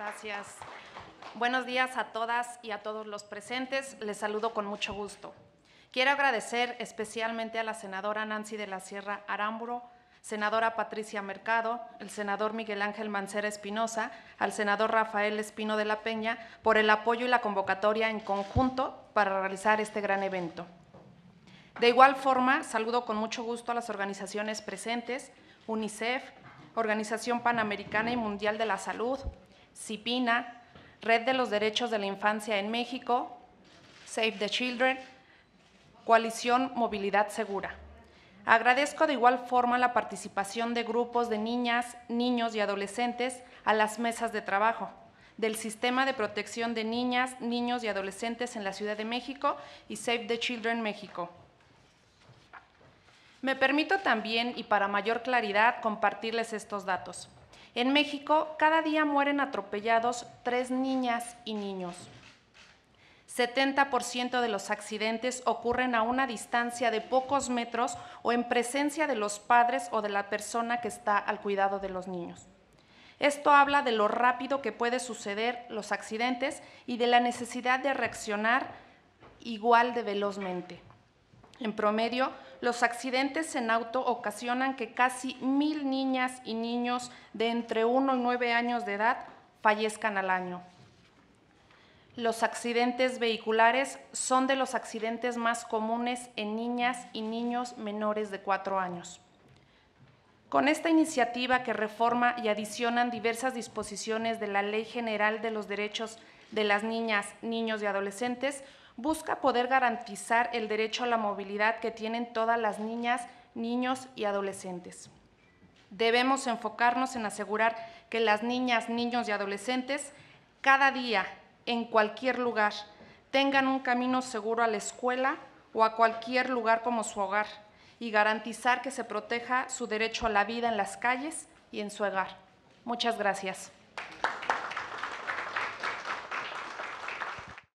Gracias. Buenos días a todas y a todos los presentes. Les saludo con mucho gusto. Quiero agradecer especialmente a la senadora Nancy de la Sierra Arámburo, senadora Patricia Mercado, el senador Miguel Ángel Mancera Espinosa, al senador Rafael Espino de la Peña por el apoyo y la convocatoria en conjunto para realizar este gran evento. De igual forma, saludo con mucho gusto a las organizaciones presentes, UNICEF, Organización Panamericana y Mundial de la Salud, CIPINA, Red de los Derechos de la Infancia en México, Save the Children, Coalición Movilidad Segura. Agradezco de igual forma la participación de grupos de niñas, niños y adolescentes a las mesas de trabajo del Sistema de Protección de Niñas, Niños y Adolescentes en la Ciudad de México y Save the Children México. Me permito también y para mayor claridad compartirles estos datos. En México, cada día mueren atropellados tres niñas y niños. 70% de los accidentes ocurren a una distancia de pocos metros o en presencia de los padres o de la persona que está al cuidado de los niños. Esto habla de lo rápido que puede suceder los accidentes y de la necesidad de reaccionar igual de velozmente. En promedio, los accidentes en auto ocasionan que casi mil niñas y niños de entre 1 y 9 años de edad fallezcan al año. Los accidentes vehiculares son de los accidentes más comunes en niñas y niños menores de 4 años. Con esta iniciativa que reforma y adicionan diversas disposiciones de la Ley General de los Derechos de las Niñas, Niños y Adolescentes, busca poder garantizar el derecho a la movilidad que tienen todas las niñas, niños y adolescentes. Debemos enfocarnos en asegurar que las niñas, niños y adolescentes cada día, en cualquier lugar, tengan un camino seguro a la escuela o a cualquier lugar como su hogar y garantizar que se proteja su derecho a la vida en las calles y en su hogar. Muchas gracias.